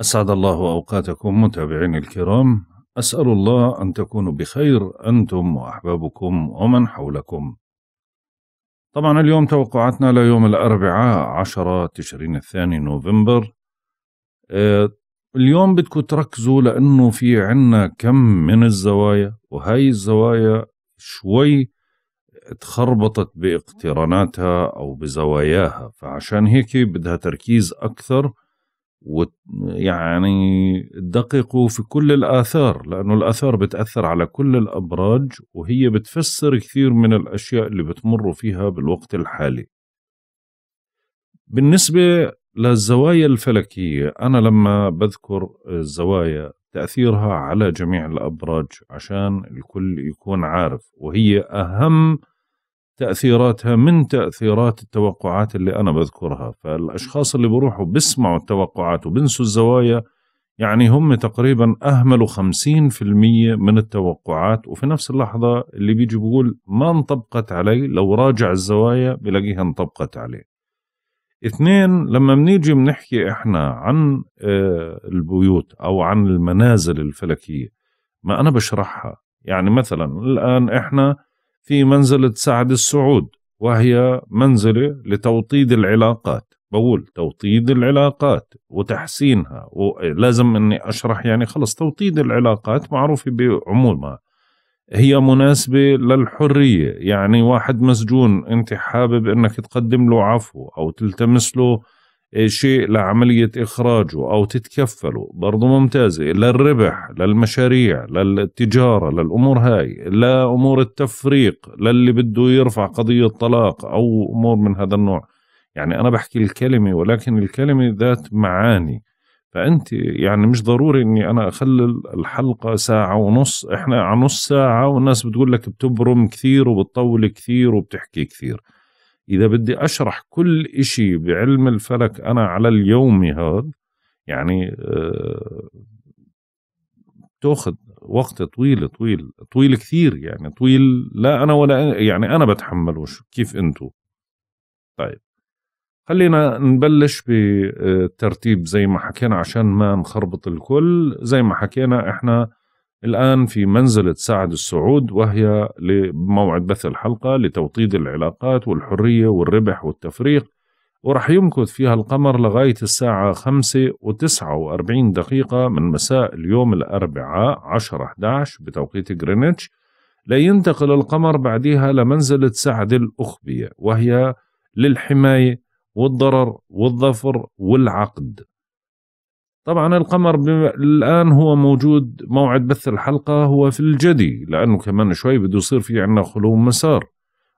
أسعد الله أوقاتكم متابعين الكرام أسأل الله أن تكونوا بخير أنتم وأحبابكم ومن حولكم طبعا اليوم توقعاتنا ليوم الأربعاء 10 تشرين الثاني نوفمبر آه، اليوم بدكم تركزوا لأنه في عنا كم من الزوايا وهاي الزوايا شوي تخربطت باقتراناتها أو بزواياها فعشان هيك بدها تركيز أكثر ويعني دققوا في كل الآثار لأنه الآثار بتأثر على كل الأبراج وهي بتفسر كثير من الأشياء اللي بتمروا فيها بالوقت الحالي بالنسبة للزوايا الفلكية أنا لما بذكر الزوايا تأثيرها على جميع الأبراج عشان الكل يكون عارف وهي أهم تاثيراتها من تاثيرات التوقعات اللي انا بذكرها فالاشخاص اللي بروحوا بيسمعوا التوقعات وبنسوا الزوايا يعني هم تقريبا اهملوا 50% من التوقعات وفي نفس اللحظه اللي بيجي بيقول ما انطبقت علي لو راجع الزوايا بلاقيها انطبقت عليه اثنين لما بنيجي بنحكي احنا عن آه، البيوت او عن المنازل الفلكيه ما انا بشرحها يعني مثلا الان احنا في منزلة سعد السعود وهي منزلة لتوطيد العلاقات بقول توطيد العلاقات وتحسينها ولازم اني اشرح يعني خلص توطيد العلاقات معروفة بعمومها هي مناسبة للحرية يعني واحد مسجون انت حابب انك تقدم له عفو او تلتمس له شيء لعملية إخراجه أو تتكفله برضو ممتازة للربح للمشاريع للتجارة للأمور هاي لأمور التفريق للي بده يرفع قضية طلاق أو أمور من هذا النوع يعني أنا بحكي الكلمة ولكن الكلمة ذات معاني فأنت يعني مش ضروري أني أنا أخلي الحلقة ساعة ونص إحنا على نص ساعة والناس بتقول لك بتبرم كثير وبتطول كثير وبتحكي كثير إذا بدي أشرح كل إشي بعلم الفلك أنا على اليوم هذا يعني آه، تاخذ وقت طويل طويل طويل كثير يعني طويل لا انا ولا يعني انا بتحمله كيف انتو طيب خلينا نبلش بالترتيب آه، زي ما حكينا عشان ما نخربط الكل زي ما حكينا احنا الآن في منزلة سعد السعود وهي لموعد بث الحلقة لتوطيد العلاقات والحرية والربح والتفريق ورح يمكث فيها القمر لغاية الساعة خمسة وتسعة وأربعين دقيقة من مساء اليوم الأربعاء 10-11 بتوقيت غرينتش لينتقل القمر بعدها لمنزلة سعد الأخبية وهي للحماية والضرر والظفر والعقد طبعا القمر الان هو موجود موعد بث الحلقه هو في الجدي لانه كمان شوي بده يصير في عندنا خلو مسار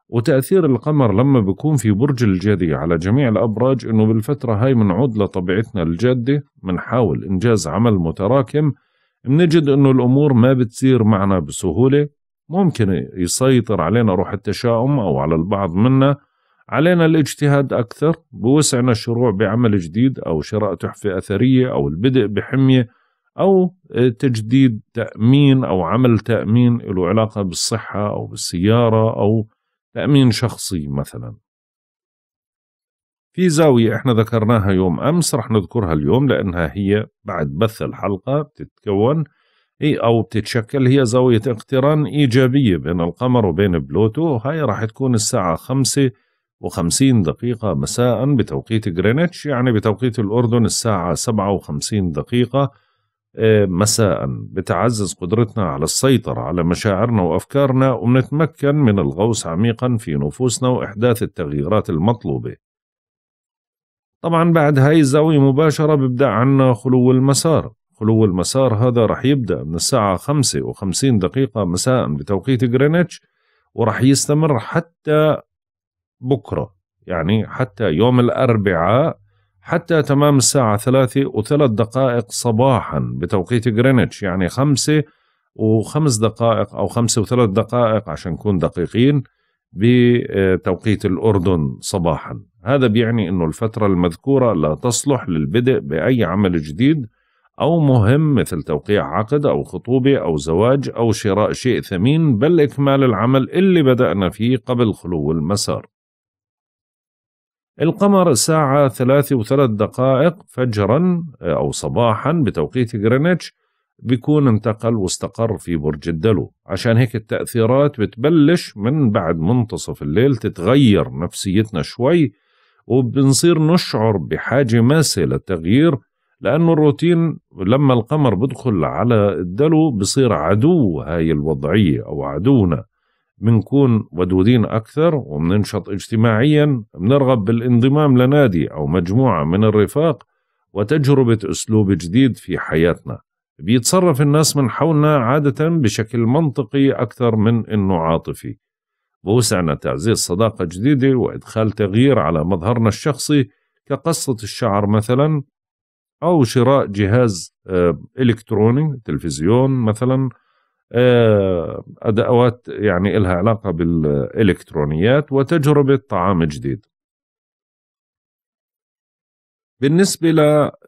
وتاثير القمر لما بكون في برج الجدي على جميع الابراج انه بالفتره هاي بنعود لطبيعتنا الجاده بنحاول انجاز عمل متراكم بنجد انه الامور ما بتصير معنا بسهوله ممكن يسيطر علينا روح التشاؤم او على البعض منا علينا الاجتهاد أكثر بوسعنا الشروع بعمل جديد أو شراء تحفة أثرية أو البدء بحمية أو تجديد تأمين أو عمل تأمين له علاقة بالصحة أو بالسيارة أو تأمين شخصي مثلا في زاوية احنا ذكرناها يوم أمس رح نذكرها اليوم لأنها هي بعد بث الحلقة بتتكون أو بتتشكل هي زاوية اقتران إيجابية بين القمر وبين بلوتو هاي رح تكون الساعة خمسة وخمسين دقيقة مساء بتوقيت جرينتش يعني بتوقيت الأردن الساعة سبعة وخمسين دقيقة آه، مساء بتعزز قدرتنا على السيطرة على مشاعرنا وأفكارنا وبنتمكن من الغوص عميقا في نفوسنا وإحداث التغييرات المطلوبة طبعا بعد هاي الزاوية مباشرة بيبدأ عنا خلو المسار خلو المسار هذا رح يبدأ من الساعة خمسة وخمسين دقيقة مساء بتوقيت جرينتش ورح يستمر حتى بكرة يعني حتى يوم الأربعاء حتى تمام الساعة ثلاثة وثلاث دقائق صباحا بتوقيت غرينتش يعني خمسة وخمس دقائق أو خمسة وثلاث دقائق عشان نكون دقيقين بتوقيت الأردن صباحا هذا بيعني أنه الفترة المذكورة لا تصلح للبدء بأي عمل جديد أو مهم مثل توقيع عقد أو خطوبة أو زواج أو شراء شيء ثمين بل إكمال العمل اللي بدأنا فيه قبل خلو المسار القمر الساعة ثلاثة وثلاث دقائق فجرا آه، أو صباحا بتوقيت غرينتش بيكون انتقل واستقر في برج الدلو عشان هيك التأثيرات بتبلش من بعد منتصف الليل تتغير نفسيتنا شوي وبنصير نشعر بحاجة ماسة للتغيير لأنه الروتين لما القمر بدخل على الدلو بصير عدو هاي الوضعية أو عدونا بنكون ودودين أكثر وبننشط اجتماعيا بنرغب بالانضمام لنادي أو مجموعة من الرفاق وتجربة أسلوب جديد في حياتنا بيتصرف الناس من حولنا عادة بشكل منطقي أكثر من أنه عاطفي بوسعنا تعزيز صداقة جديدة وإدخال تغيير على مظهرنا الشخصي كقصة الشعر مثلا أو شراء جهاز آه، إلكتروني تلفزيون مثلا آه، ادوات يعني لها علاقه بالالكترونيات وتجربه طعام جديد. بالنسبة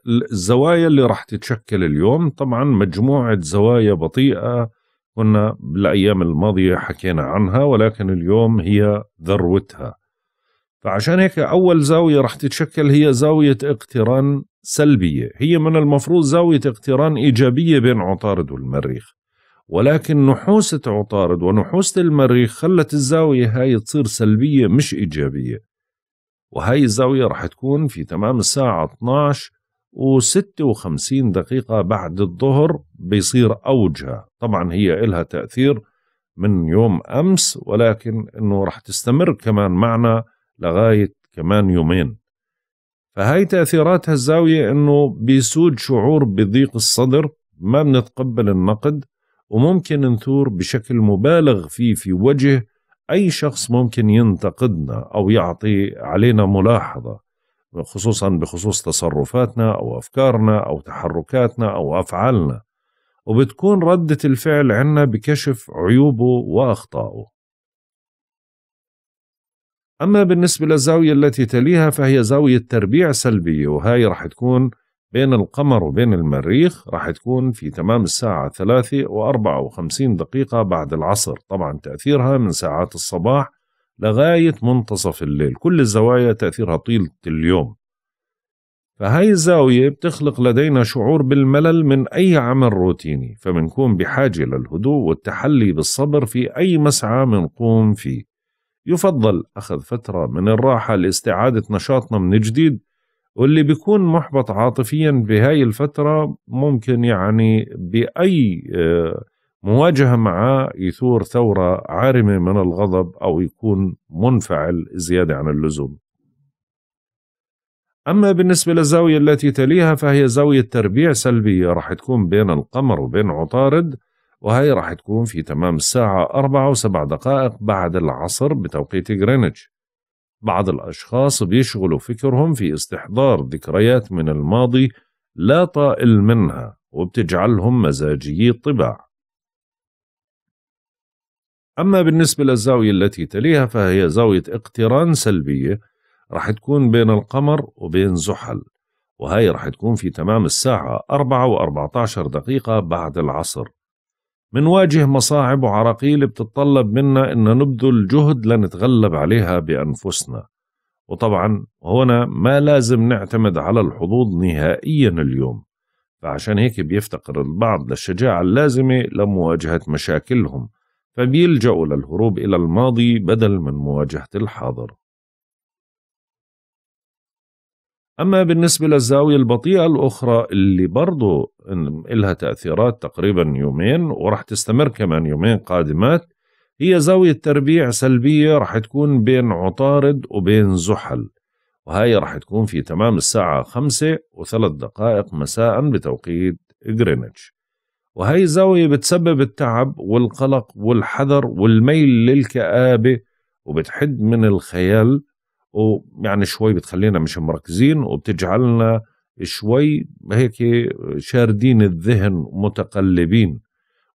للزوايا اللي راح تتشكل اليوم طبعا مجموعة زوايا بطيئة كنا بالأيام الماضية حكينا عنها ولكن اليوم هي ذروتها فعشان هيك أول زاوية راح تتشكل هي زاوية اقتران سلبية هي من المفروض زاوية اقتران إيجابية بين عطارد والمريخ ولكن نحوسة عطارد ونحوسة المريخ خلت الزاوية هاي تصير سلبية مش إيجابية وهاي الزاوية رح تكون في تمام الساعة 12 و56 دقيقة بعد الظهر بيصير أوجها طبعا هي إلها تأثير من يوم أمس ولكن أنه رح تستمر كمان معنا لغاية كمان يومين فهاي تأثيراتها الزاوية أنه بيسود شعور بضيق الصدر ما بنتقبل النقد وممكن نثور بشكل مبالغ فيه في وجه أي شخص ممكن ينتقدنا أو يعطي علينا ملاحظة خصوصا بخصوص تصرفاتنا أو أفكارنا أو تحركاتنا أو أفعالنا وبتكون ردة الفعل عنا بكشف عيوبه وأخطائه أما بالنسبة للزاوية التي تليها فهي زاوية تربيع سلبية وهاي رح تكون بين القمر وبين المريخ راح تكون في تمام الساعة 3 و54 دقيقة بعد العصر طبعا تأثيرها من ساعات الصباح لغاية منتصف الليل كل الزوايا تأثيرها طيلة اليوم فهاي الزاوية بتخلق لدينا شعور بالملل من أي عمل روتيني فمنكون بحاجة للهدوء والتحلي بالصبر في أي مسعى منقوم فيه يفضل أخذ فترة من الراحة لاستعادة نشاطنا من جديد واللي بيكون محبط عاطفيا بهاي الفترة ممكن يعني بأي آه، مواجهة معه يثور ثورة عارمة من الغضب أو يكون منفعل زيادة عن اللزوم أما بالنسبة للزاوية التي تليها فهي زاوية تربيع سلبية راح تكون بين القمر وبين عطارد وهي راح تكون في تمام الساعة 4 و7 دقائق بعد العصر بتوقيت غرينتش بعض الأشخاص بيشغلوا فكرهم في استحضار ذكريات من الماضي لا طائل منها وبتجعلهم مزاجيي الطباع أما بالنسبة للزاوية التي تليها فهي زاوية اقتران سلبية رح تكون بين القمر وبين زحل وهي رح تكون في تمام الساعة 4 و14 دقيقة بعد العصر منواجه مصاعب وعراقيل بتتطلب منا أن نبذل جهد لنتغلب عليها بأنفسنا وطبعا هنا ما لازم نعتمد على الحظوظ نهائيا اليوم فعشان هيك بيفتقر البعض للشجاعة اللازمة لمواجهة مشاكلهم فبيلجأوا للهروب إلى الماضي بدل من مواجهة الحاضر أما بالنسبة للزاوية البطيئة الأخرى اللي برضو إلها تأثيرات تقريبا يومين ورح تستمر كمان يومين قادمات هي زاوية تربيع سلبية رح تكون بين عطارد وبين زحل وهي رح تكون في تمام الساعة خمسة وثلاث دقائق مساء بتوقيت غرينتش وهي الزاوية بتسبب التعب والقلق والحذر والميل للكآبة وبتحد من الخيال ويعني شوي بتخلينا مش مركزين وبتجعلنا شوي هيك شاردين الذهن متقلبين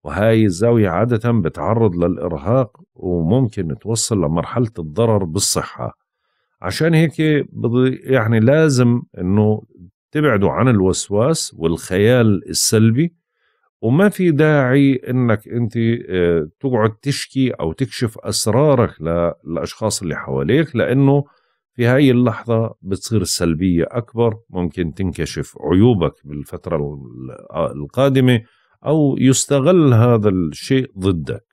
وهاي الزاوية عادة بتعرض للإرهاق وممكن توصل لمرحلة الضرر بالصحة عشان هيك يعني لازم انه تبعدوا عن الوسواس والخيال السلبي وما في داعي انك انت آه، تقعد تشكي او تكشف اسرارك للاشخاص اللي حواليك لانه في هاي اللحظة بتصير السلبية أكبر ممكن تنكشف عيوبك بالفترة القادمة أو يستغل هذا الشيء ضدك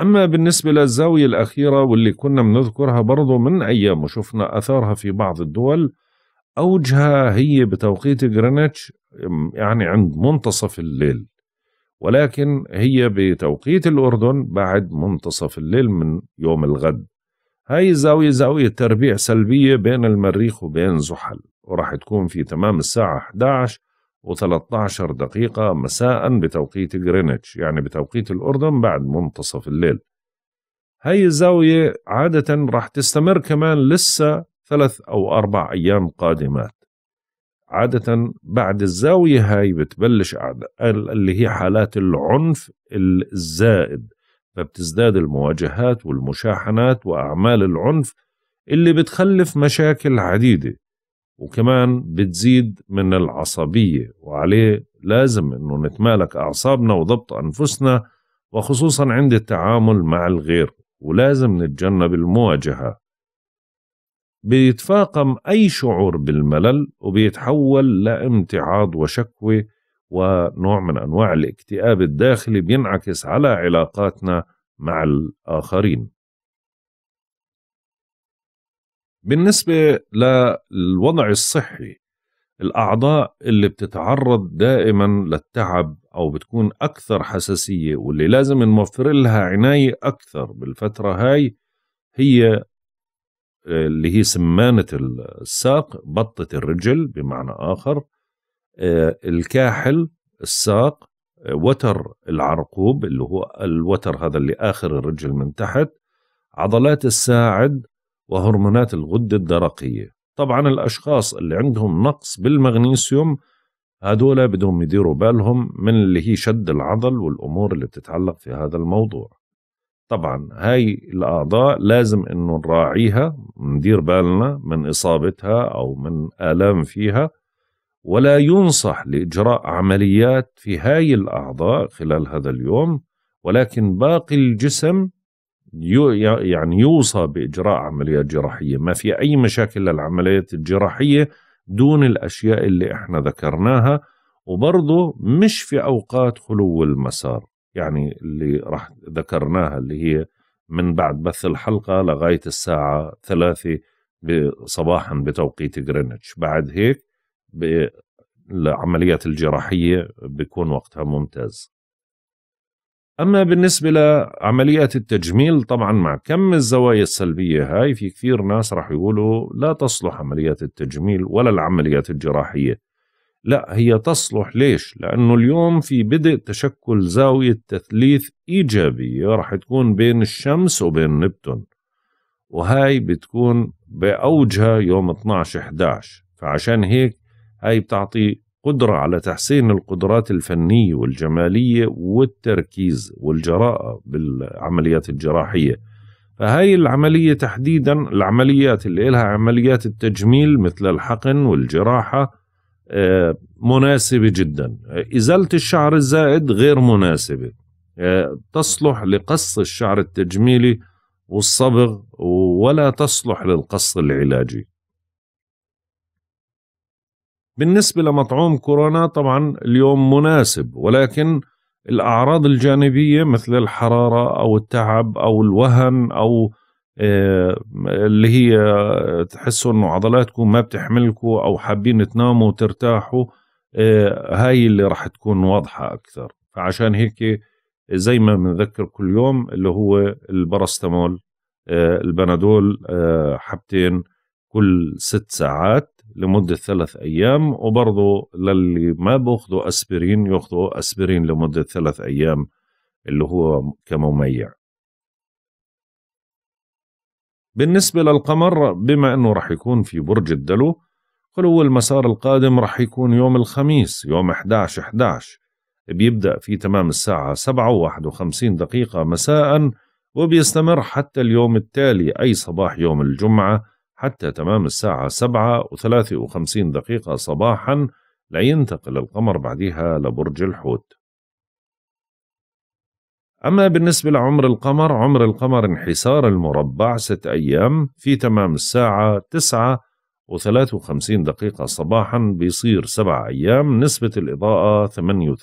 أما بالنسبة للزاوية الأخيرة واللي كنا بنذكرها برضو من أيام وشفنا أثارها في بعض الدول أوجها هي بتوقيت غرينتش يعني عند منتصف الليل ولكن هي بتوقيت الأردن بعد منتصف الليل من يوم الغد هاي الزاوية زاوية تربيع سلبية بين المريخ وبين زحل وراح تكون في تمام الساعة 11 و13 دقيقة مساء بتوقيت غرينتش يعني بتوقيت الأردن بعد منتصف الليل هاي الزاوية عادة راح تستمر كمان لسه ثلاث أو أربع أيام قادمات عادة بعد الزاوية هاي بتبلش اللي هي حالات العنف الزائد فبتزداد المواجهات والمشاحنات وأعمال العنف اللي بتخلف مشاكل عديدة وكمان بتزيد من العصبية وعليه لازم أنه نتمالك أعصابنا وضبط أنفسنا وخصوصا عند التعامل مع الغير ولازم نتجنب المواجهة بيتفاقم أي شعور بالملل وبيتحول لامتعاض وشكوى ونوع من انواع الاكتئاب الداخلي بينعكس على علاقاتنا مع الاخرين بالنسبه للوضع الصحي الاعضاء اللي بتتعرض دائما للتعب او بتكون اكثر حساسيه واللي لازم نوفر لها عنايه اكثر بالفتره هاي هي آه، اللي هي سمانه الساق بطه الرجل بمعنى اخر آه، الكاحل الساق آه، وتر العرقوب اللي هو الوتر هذا اللي آخر الرجل من تحت عضلات الساعد وهرمونات الغدة الدرقية طبعا الأشخاص اللي عندهم نقص بالمغنيسيوم هذولا بدهم يديروا بالهم من اللي هي شد العضل والأمور اللي بتتعلق في هذا الموضوع طبعا هاي الأعضاء لازم إنه نراعيها ندير بالنا من إصابتها أو من آلام فيها ولا ينصح لإجراء عمليات في هاي الأعضاء خلال هذا اليوم ولكن باقي الجسم يعني يوصى بإجراء عمليات جراحية ما في أي مشاكل للعمليات الجراحية دون الأشياء اللي إحنا ذكرناها وبرضه مش في أوقات خلو المسار يعني اللي راح ذكرناها اللي هي من بعد بث الحلقة لغاية الساعة ثلاثة صباحا بتوقيت غرينتش بعد هيك بالعمليات الجراحية بيكون وقتها ممتاز أما بالنسبة لعمليات التجميل طبعا مع كم الزوايا السلبية هاي في كثير ناس راح يقولوا لا تصلح عمليات التجميل ولا العمليات الجراحية لا هي تصلح ليش؟ لأنه اليوم في بدء تشكل زاوية تثليث إيجابية راح تكون بين الشمس وبين نبتون وهاي بتكون بأوجها يوم 12-11 فعشان هيك هاي بتعطي قدرة على تحسين القدرات الفنية والجمالية والتركيز والجراءة بالعمليات الجراحية فهاي العملية تحديدا العمليات اللي لها عمليات التجميل مثل الحقن والجراحة آه، مناسبة جدا إزالة الشعر الزائد غير مناسبة آه، تصلح لقص الشعر التجميلي والصبغ ولا تصلح للقص العلاجي بالنسبة لمطعوم كورونا طبعا اليوم مناسب ولكن الأعراض الجانبية مثل الحرارة أو التعب أو الوهن أو آه، اللي هي تحسوا انه عضلاتكم ما بتحملكم او حابين تناموا وترتاحوا آه، هاي اللي راح تكون واضحة أكثر فعشان هيك زي ما بنذكر كل يوم اللي هو البراستامول آه، البنادول حبتين كل ست ساعات لمدة ثلاث أيام وبرضه للي ما بأخذوا أسبرين يأخذوا أسبرين لمدة ثلاث أيام اللي هو كمميع بالنسبة للقمر بما أنه رح يكون في برج الدلو هو المسار القادم رح يكون يوم الخميس يوم 11 11 بيبدأ في تمام الساعة 7 و51 دقيقة مساء وبيستمر حتى اليوم التالي أي صباح يوم الجمعة حتى تمام الساعة سبعة وثلاثة وخمسين دقيقة صباحا لينتقل القمر بعدها لبرج الحوت أما بالنسبة لعمر القمر عمر القمر انحسار المربع ست أيام في تمام الساعة تسعة وثلاث وخمسين دقيقة صباحا بيصير سبع أيام نسبة الإضاءة المئة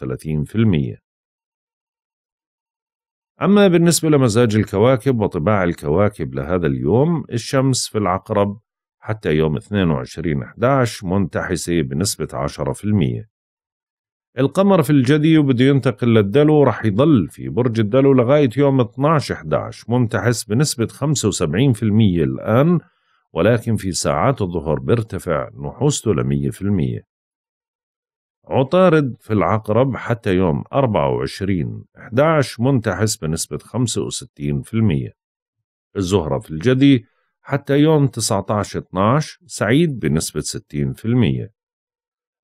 أما بالنسبة لمزاج الكواكب وطباع الكواكب لهذا اليوم الشمس في العقرب حتى يوم 22/11 منتحسة بنسبة 10% القمر في الجدي وبده ينتقل للدلو رح يضل في برج الدلو لغاية يوم 12/11 منتحس بنسبة 75% الآن ولكن في ساعات الظهر بيرتفع نحوسته ل 100% عطارد في العقرب حتى يوم 24 11 منتحس بنسبة 65% الزهرة في الجدي حتى يوم 19 12 سعيد بنسبة 60%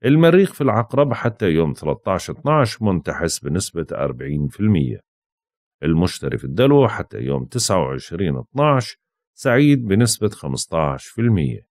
المريخ في العقرب حتى يوم 13 12 منتحس بنسبة 40% المشتري في الدلو حتى يوم 29 12 سعيد بنسبة 15%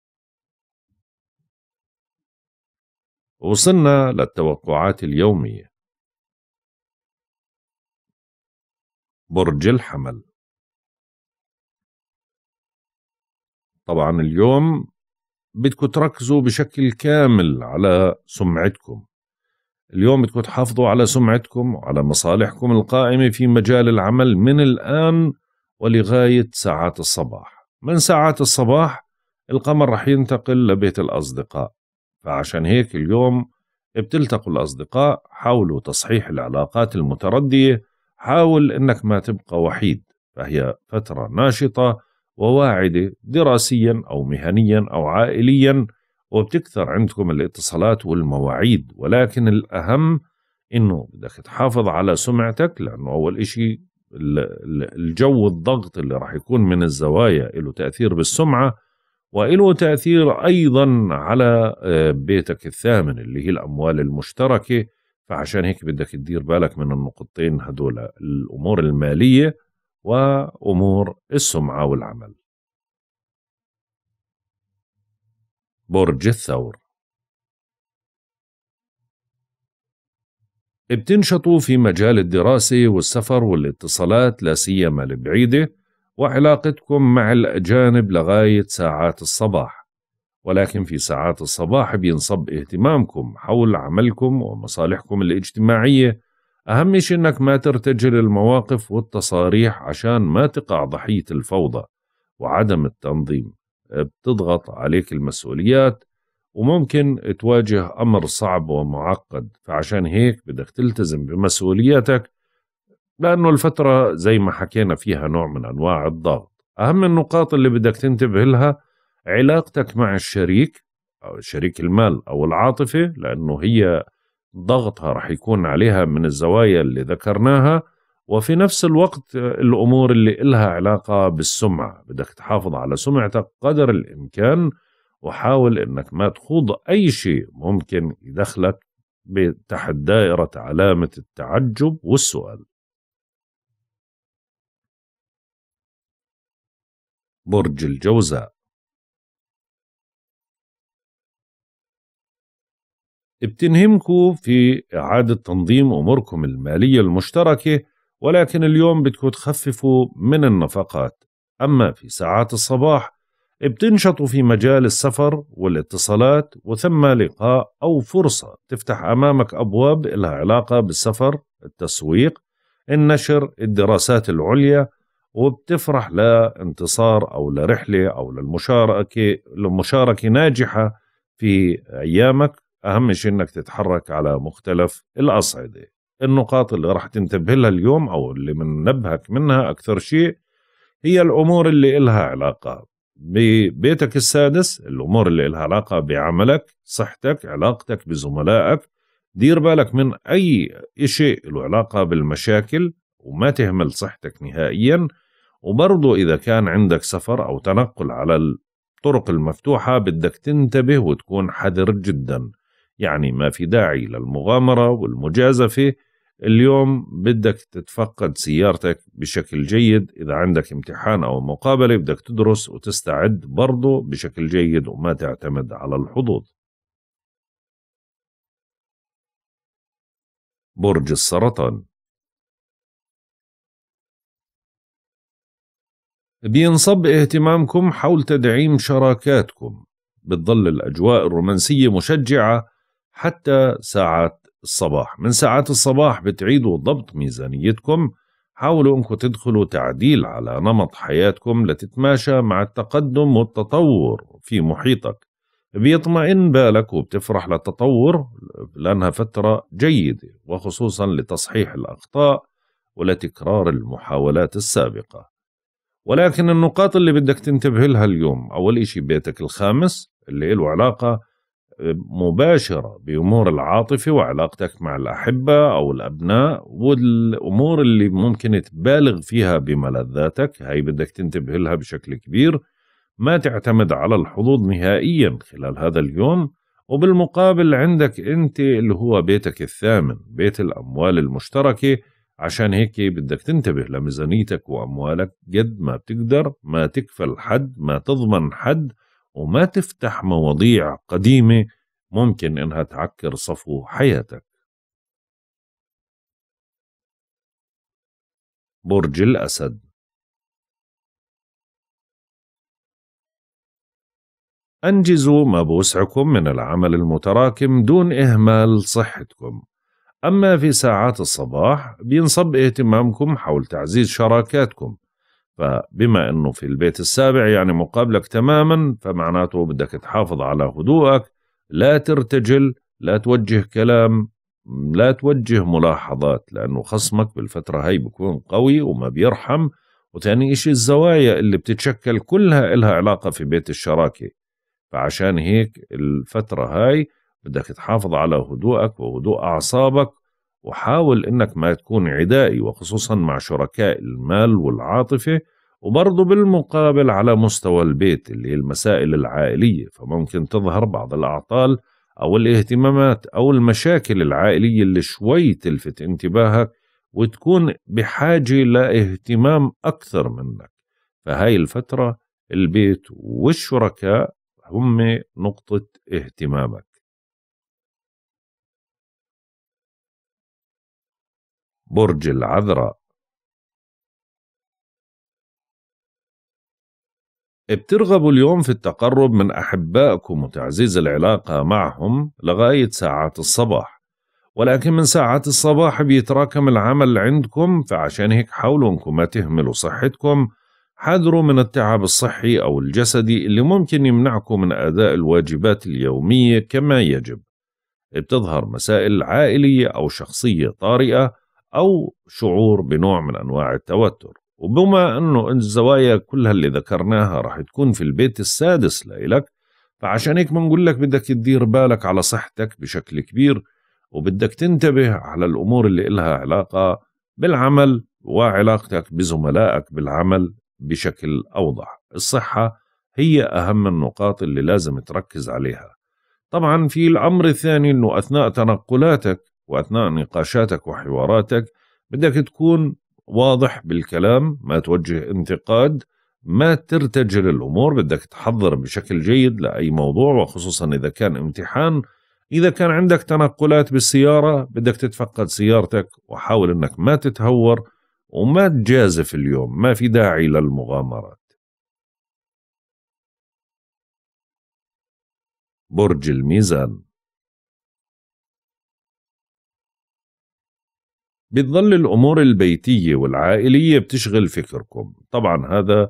وصلنا للتوقعات اليومية برج الحمل طبعا اليوم بدكم تركزوا بشكل كامل على سمعتكم اليوم بدكم تحافظوا على سمعتكم وعلى مصالحكم القائمة في مجال العمل من الآن ولغاية ساعات الصباح من ساعات الصباح القمر رح ينتقل لبيت الأصدقاء فعشان هيك اليوم بتلتقوا الأصدقاء حاولوا تصحيح العلاقات المتردية حاول أنك ما تبقى وحيد فهي فترة ناشطة وواعدة دراسيا أو مهنيا أو عائليا وبتكثر عندكم الاتصالات والمواعيد ولكن الأهم أنه بدك تحافظ على سمعتك لأنه أول إشي الجو الضغط اللي راح يكون من الزوايا له تأثير بالسمعة وإله تأثير أيضا على آه، بيتك الثامن اللي هي الأموال المشتركة فعشان هيك بدك تدير بالك من النقطتين هدول الأمور المالية وأمور السمعة والعمل برج الثور بتنشطوا في مجال الدراسة والسفر والاتصالات لا سيما البعيدة وعلاقتكم مع الأجانب لغاية ساعات الصباح ولكن في ساعات الصباح بينصب اهتمامكم حول عملكم ومصالحكم الاجتماعية أهم شيء أنك ما ترتجل المواقف والتصاريح عشان ما تقع ضحية الفوضى وعدم التنظيم بتضغط عليك المسؤوليات وممكن تواجه أمر صعب ومعقد فعشان هيك بدك تلتزم بمسؤولياتك لأنه الفترة زي ما حكينا فيها نوع من أنواع الضغط أهم النقاط اللي بدك تنتبه لها علاقتك مع الشريك أو شريك المال أو العاطفة لأنه هي ضغطها رح يكون عليها من الزوايا اللي ذكرناها وفي نفس الوقت الأمور اللي إلها علاقة بالسمعة بدك تحافظ على سمعتك قدر الإمكان وحاول إنك ما تخوض أي شيء ممكن يدخلك تحت دائرة علامة التعجب والسؤال برج الجوزاء بتنهمكم في إعادة تنظيم أموركم المالية المشتركة ولكن اليوم بدكم تخففوا من النفقات أما في ساعات الصباح بتنشطوا في مجال السفر والاتصالات وثم لقاء أو فرصة تفتح أمامك أبواب لها علاقة بالسفر التسويق النشر الدراسات العليا وبتفرح لانتصار أو لرحلة أو للمشاركة لمشاركة ناجحة في أيامك أهم شيء أنك تتحرك على مختلف الأصعدة النقاط اللي راح تنتبه لها اليوم أو اللي منبهك منها أكثر شيء هي الأمور اللي إلها علاقة ببيتك السادس الأمور اللي إلها علاقة بعملك صحتك علاقتك بزملائك دير بالك من أي شيء له علاقة بالمشاكل وما تهمل صحتك نهائيا وبرضه إذا كان عندك سفر أو تنقل على الطرق المفتوحة بدك تنتبه وتكون حذر جدا يعني ما في داعي للمغامرة والمجازفة اليوم بدك تتفقد سيارتك بشكل جيد إذا عندك امتحان أو مقابلة بدك تدرس وتستعد برضه بشكل جيد وما تعتمد على الحظوظ برج السرطان بينصب اهتمامكم حول تدعيم شراكاتكم بتظل الأجواء الرومانسية مشجعة حتى ساعات الصباح من ساعات الصباح بتعيدوا ضبط ميزانيتكم حاولوا انكم تدخلوا تعديل على نمط حياتكم لتتماشى مع التقدم والتطور في محيطك بيطمئن بالك وبتفرح للتطور لأنها فترة جيدة وخصوصا لتصحيح الأخطاء ولتكرار المحاولات السابقة ولكن النقاط اللي بدك تنتبه لها اليوم أول إشي بيتك الخامس اللي له علاقة آه، مباشرة بأمور العاطفة وعلاقتك مع الأحبة أو الأبناء والأمور اللي ممكن تبالغ فيها بملذاتك هاي بدك تنتبه لها بشكل كبير ما تعتمد على الحظوظ نهائيا خلال هذا اليوم وبالمقابل عندك أنت اللي هو بيتك الثامن بيت الأموال المشتركة عشان هيك بدك تنتبه لميزانيتك وأموالك قد ما بتقدر ما تكفل حد ما تضمن حد وما تفتح مواضيع قديمة ممكن إنها تعكر صفو حياتك برج الأسد أنجزوا ما بوسعكم من العمل المتراكم دون إهمال صحتكم أما في ساعات الصباح بينصب اهتمامكم حول تعزيز شراكاتكم فبما أنه في البيت السابع يعني مقابلك تماما فمعناته بدك تحافظ على هدوءك لا ترتجل لا توجه كلام لا توجه ملاحظات لأنه خصمك بالفترة هاي بيكون قوي وما بيرحم وثاني إشي الزوايا اللي بتتشكل كلها إلها علاقة في بيت الشراكة فعشان هيك الفترة هاي بدك تحافظ على هدوءك وهدوء أعصابك وحاول إنك ما تكون عدائي وخصوصا مع شركاء المال والعاطفة وبرضه بالمقابل على مستوى البيت اللي هي المسائل العائلية فممكن تظهر بعض الأعطال أو الاهتمامات أو المشاكل العائلية اللي شوي تلفت انتباهك وتكون بحاجة لاهتمام أكثر منك فهاي الفترة البيت والشركاء هم نقطة اهتمامك برج العذراء بترغبوا اليوم في التقرب من أحبائكم وتعزيز العلاقة معهم لغاية ساعات الصباح ولكن من ساعات الصباح بيتراكم العمل عندكم فعشان هيك حاولوا انكم ما تهملوا صحتكم حذروا من التعب الصحي أو الجسدي اللي ممكن يمنعكم من أداء الواجبات اليومية كما يجب بتظهر مسائل عائلية أو شخصية طارئة أو شعور بنوع من أنواع التوتر وبما أنه الزوايا كلها اللي ذكرناها رح تكون في البيت السادس لإلك فعشان هيك بنقول لك بدك تدير بالك على صحتك بشكل كبير وبدك تنتبه على الأمور اللي إلها علاقة بالعمل وعلاقتك بزملائك بالعمل بشكل أوضح الصحة هي أهم النقاط اللي لازم تركز عليها طبعا في الأمر الثاني أنه أثناء تنقلاتك واثناء نقاشاتك وحواراتك بدك تكون واضح بالكلام ما توجه انتقاد ما ترتجل الامور بدك تحضر بشكل جيد لاي موضوع وخصوصا اذا كان امتحان اذا كان عندك تنقلات بالسياره بدك تتفقد سيارتك وحاول انك ما تتهور وما تجازف اليوم ما في داعي للمغامرات برج الميزان بتظل الأمور البيتية والعائلية بتشغل فكركم طبعا هذا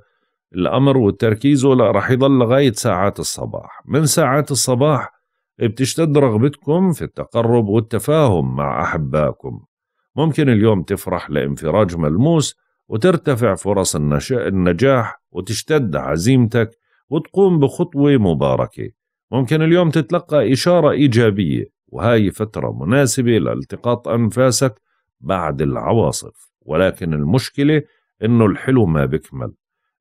الأمر والتركيز ولا رح يضل لغاية ساعات الصباح من ساعات الصباح بتشتد رغبتكم في التقرب والتفاهم مع أحبائكم ممكن اليوم تفرح لانفراج ملموس وترتفع فرص النجاح وتشتد عزيمتك وتقوم بخطوة مباركة ممكن اليوم تتلقى إشارة إيجابية وهاي فترة مناسبة لالتقاط أنفاسك بعد العواصف ولكن المشكلة إنه الحلو ما بكمل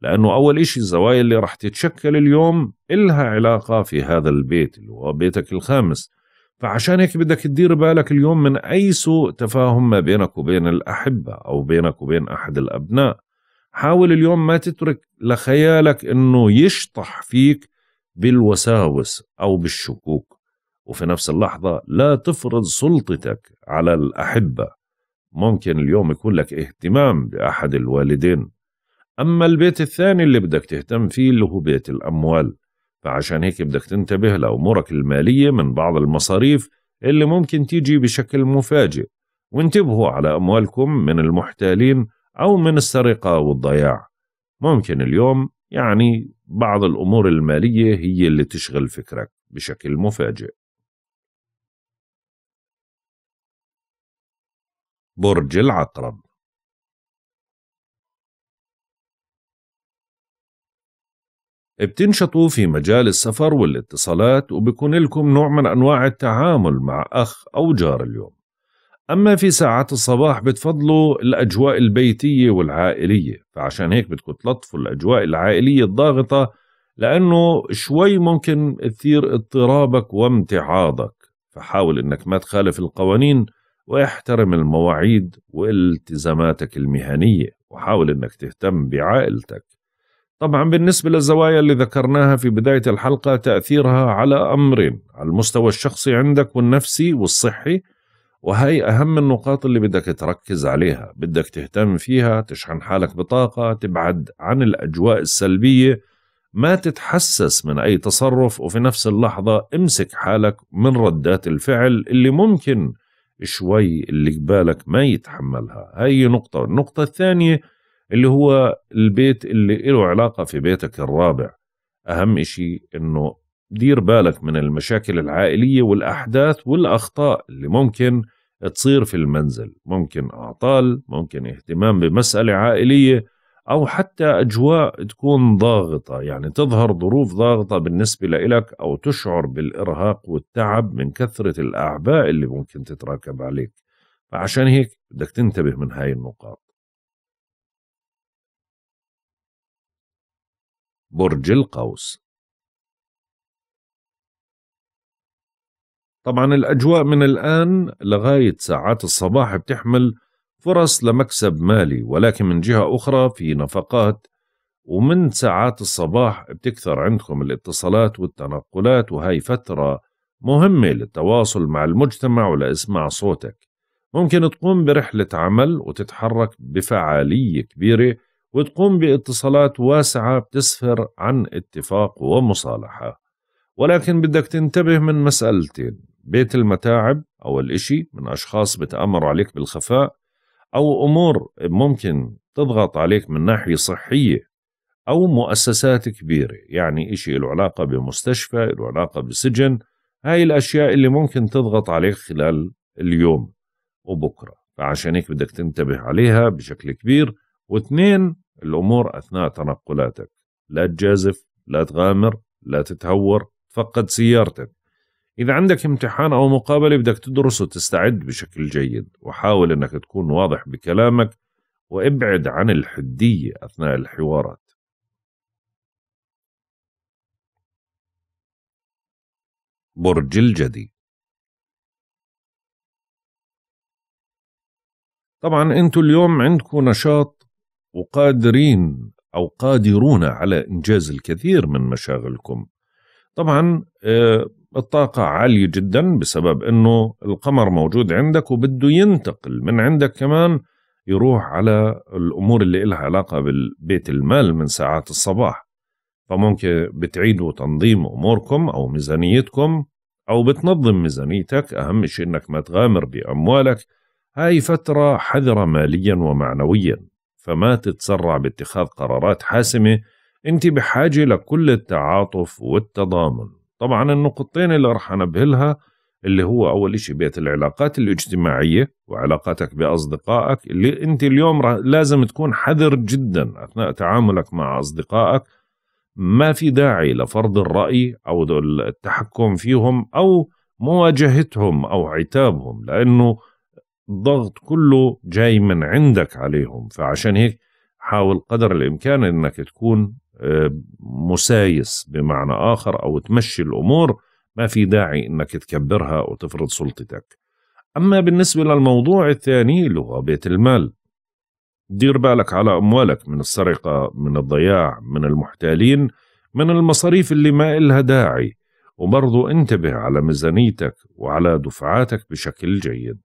لأنه أول إشي الزوايا اللي رح تتشكل اليوم إلها علاقة في هذا البيت اللي هو بيتك الخامس فعشان هيك بدك تدير بالك اليوم من أي سوء تفاهم ما بينك وبين الأحبة أو بينك وبين أحد الأبناء حاول اليوم ما تترك لخيالك أنه يشطح فيك بالوساوس أو بالشكوك وفي نفس اللحظة لا تفرض سلطتك على الأحبة ممكن اليوم يكون لك اهتمام بأحد الوالدين أما البيت الثاني اللي بدك تهتم فيه اللي هو بيت الأموال فعشان هيك بدك تنتبه لأمورك المالية من بعض المصاريف اللي ممكن تيجي بشكل مفاجئ وانتبهوا على أموالكم من المحتالين أو من السرقة والضياع ممكن اليوم يعني بعض الأمور المالية هي اللي تشغل فكرك بشكل مفاجئ برج العقرب بتنشطوا في مجال السفر والاتصالات وبكون لكم نوع من أنواع التعامل مع أخ أو جار اليوم أما في ساعات الصباح بتفضلوا الأجواء البيتية والعائلية فعشان هيك بدكم تلطفوا الأجواء العائلية الضاغطة لأنه شوي ممكن تثير اضطرابك وامتعاضك فحاول أنك ما تخالف القوانين واحترم المواعيد والتزاماتك المهنية وحاول أنك تهتم بعائلتك طبعا بالنسبة للزوايا اللي ذكرناها في بداية الحلقة تأثيرها على أمرين على المستوى الشخصي عندك والنفسي والصحي وهي أهم النقاط اللي بدك تركز عليها بدك تهتم فيها تشحن حالك بطاقة تبعد عن الأجواء السلبية ما تتحسس من أي تصرف وفي نفس اللحظة امسك حالك من ردات الفعل اللي ممكن شوي اللي قبالك ما يتحملها هاي نقطة النقطة الثانية اللي هو البيت اللي له علاقة في بيتك الرابع أهم إشي إنه دير بالك من المشاكل العائلية والأحداث والأخطاء اللي ممكن تصير في المنزل ممكن أعطال ممكن اهتمام بمسألة عائلية او حتى اجواء تكون ضاغطه يعني تظهر ظروف ضاغطه بالنسبه لإلك او تشعر بالارهاق والتعب من كثره الاعباء اللي ممكن تتراكب عليك فعشان هيك بدك تنتبه من هاي النقاط برج القوس طبعا الأجواء من الآن لغاية ساعات الصباح بتحمل فرص لمكسب مالي ولكن من جهة أخرى في نفقات ومن ساعات الصباح بتكثر عندكم الاتصالات والتنقلات وهي فترة مهمة للتواصل مع المجتمع ولإسماع صوتك ممكن تقوم برحلة عمل وتتحرك بفعالية كبيرة وتقوم باتصالات واسعة بتسفر عن اتفاق ومصالحة ولكن بدك تنتبه من مسألتين بيت المتاعب أول إشي من أشخاص بتأمروا عليك بالخفاء أو أمور ممكن تضغط عليك من ناحية صحية أو مؤسسات كبيرة يعني إشي له علاقة بمستشفى له علاقة بسجن هاي الأشياء اللي ممكن تضغط عليك خلال اليوم وبكرة فعشان هيك بدك تنتبه عليها بشكل كبير واثنين الأمور أثناء تنقلاتك لا تجازف لا تغامر لا تتهور تفقد سيارتك إذا عندك امتحان أو مقابلة بدك تدرس وتستعد بشكل جيد وحاول أنك تكون واضح بكلامك وابعد عن الحدية أثناء الحوارات برج الجدي طبعا انتوا اليوم عندكم نشاط وقادرين او قادرون على انجاز الكثير من مشاغلكم طبعا آه، الطاقة عالية جدا بسبب انه القمر موجود عندك وبده ينتقل من عندك كمان يروح على الامور اللي إلها علاقة بالبيت المال من ساعات الصباح فممكن بتعيدوا تنظيم اموركم او ميزانيتكم او بتنظم ميزانيتك اهم شيء انك ما تغامر باموالك هاي فترة حذرة ماليا ومعنويا فما تتسرع باتخاذ قرارات حاسمة انت بحاجة لكل التعاطف والتضامن طبعا النقطتين اللي راح انبه لها اللي هو اول شيء بيت العلاقات الاجتماعيه وعلاقاتك باصدقائك اللي انت اليوم لازم تكون حذر جدا اثناء تعاملك مع اصدقائك ما في داعي لفرض الراي او التحكم فيهم او مواجهتهم او عتابهم لانه الضغط كله جاي من عندك عليهم فعشان هيك حاول قدر الامكان انك تكون مسايس بمعنى آخر أو تمشي الأمور ما في داعي أنك تكبرها وتفرض سلطتك أما بالنسبة للموضوع الثاني اللي هو بيت المال دير بالك على أموالك من السرقة من الضياع من المحتالين من المصاريف اللي ما إلها داعي وبرضو انتبه على ميزانيتك وعلى دفعاتك بشكل جيد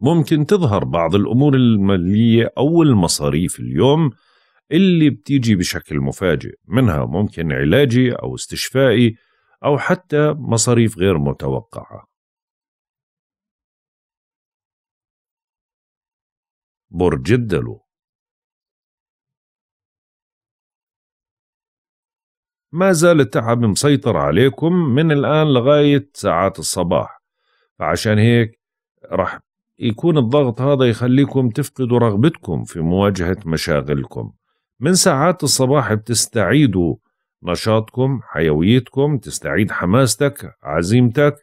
ممكن تظهر بعض الأمور المالية أو المصاريف اليوم اللي بتيجي بشكل مفاجئ منها ممكن علاجي أو استشفائي أو حتى مصاريف غير متوقعة برج الدلو ما زال التعب مسيطر عليكم من الآن لغاية ساعات الصباح فعشان هيك رح يكون الضغط هذا يخليكم تفقدوا رغبتكم في مواجهة مشاغلكم من ساعات الصباح بتستعيدوا نشاطكم حيويتكم تستعيد حماستك عزيمتك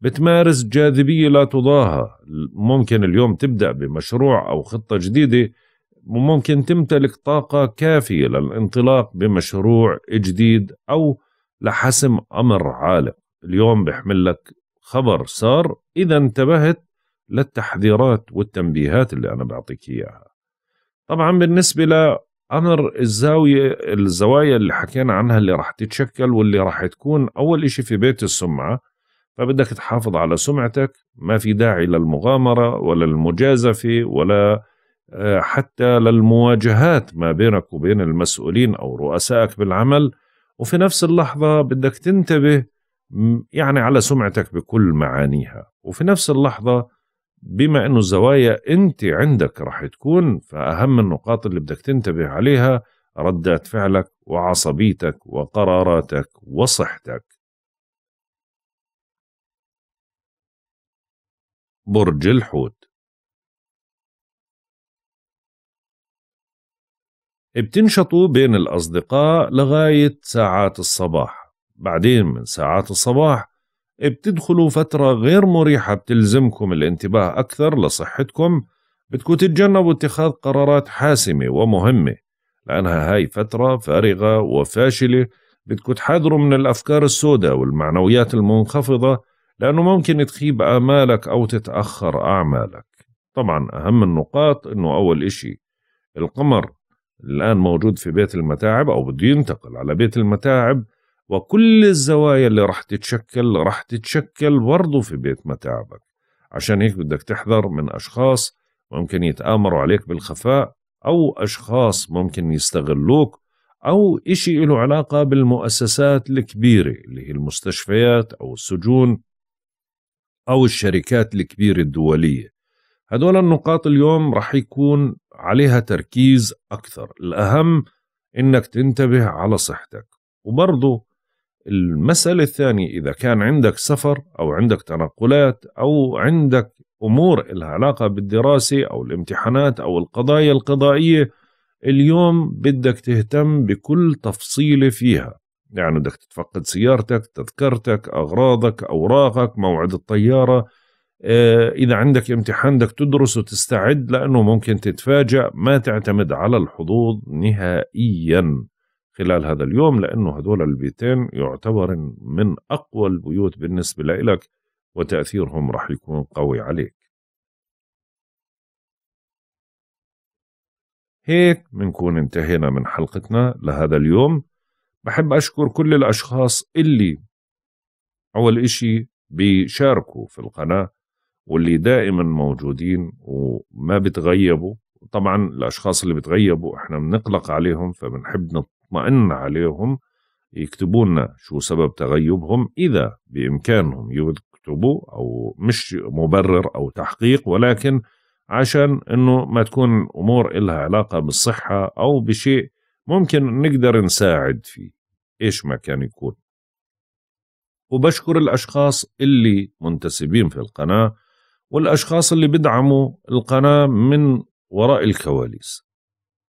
بتمارس جاذبية لا تضاهى ممكن اليوم تبدأ بمشروع أو خطة جديدة وممكن تمتلك طاقة كافية للانطلاق بمشروع جديد أو لحسم أمر عالق اليوم بحمل لك خبر صار إذا انتبهت للتحذيرات والتنبيهات اللي أنا بعطيك إياها طبعا بالنسبة أمر الزاوية الزوايا اللي حكينا عنها اللي راح تتشكل واللي راح تكون أول إشي في بيت السمعة فبدك تحافظ على سمعتك ما في داعي للمغامرة ولا المجازفة ولا آه، حتى للمواجهات ما بينك وبين المسؤولين أو رؤسائك بالعمل وفي نفس اللحظة بدك تنتبه يعني على سمعتك بكل معانيها وفي نفس اللحظة بما انه الزوايا انت عندك راح تكون فاهم النقاط اللي بدك تنتبه عليها ردات فعلك وعصبيتك وقراراتك وصحتك برج الحوت بتنشطوا بين الأصدقاء لغاية ساعات الصباح بعدين من ساعات الصباح بتدخلوا فترة غير مريحة بتلزمكم الانتباه أكثر لصحتكم بدكم تتجنبوا اتخاذ قرارات حاسمة ومهمة لأنها هاي فترة فارغة وفاشلة بدكم تحذروا من الأفكار السوداء والمعنويات المنخفضة لأنه ممكن تخيب آمالك أو تتأخر أعمالك طبعا أهم النقاط أنه أول إشي القمر الآن موجود في بيت المتاعب أو بده ينتقل على بيت المتاعب وكل الزوايا اللي رح تتشكل رح تتشكل برضه في بيت متاعبك عشان هيك بدك تحذر من أشخاص ممكن يتآمروا عليك بالخفاء أو أشخاص ممكن يستغلوك أو إشي له علاقة بالمؤسسات الكبيرة اللي هي المستشفيات أو السجون أو الشركات الكبيرة الدولية هدول النقاط اليوم رح يكون عليها تركيز أكثر الأهم إنك تنتبه على صحتك وبرضه المسألة الثانية إذا كان عندك سفر أو عندك تنقلات أو عندك أمور لها علاقة بالدراسة أو الامتحانات أو القضايا القضائية اليوم بدك تهتم بكل تفصيلة فيها يعني بدك تتفقد سيارتك تذكرتك أغراضك أوراقك موعد الطيارة آه، إذا عندك امتحان بدك تدرس وتستعد لأنه ممكن تتفاجأ ما تعتمد على الحظوظ نهائياً خلال هذا اليوم لأنه هذول البيتين يعتبر من أقوى البيوت بالنسبة لإلك وتأثيرهم رح يكون قوي عليك هيك بنكون انتهينا من حلقتنا لهذا اليوم بحب أشكر كل الأشخاص اللي أول إشي بيشاركوا في القناة واللي دائما موجودين وما بتغيبوا طبعا الاشخاص اللي بتغيبوا احنا بنقلق عليهم فبنحب نطمئن عليهم يكتبون شو سبب تغيبهم إذا بإمكانهم يكتبوا أو مش مبرر أو تحقيق ولكن عشان أنه ما تكون أمور إلها علاقة بالصحة أو بشيء ممكن نقدر نساعد فيه إيش ما كان يكون وبشكر الأشخاص اللي منتسبين في القناة والأشخاص اللي بدعموا القناة من وراء الكواليس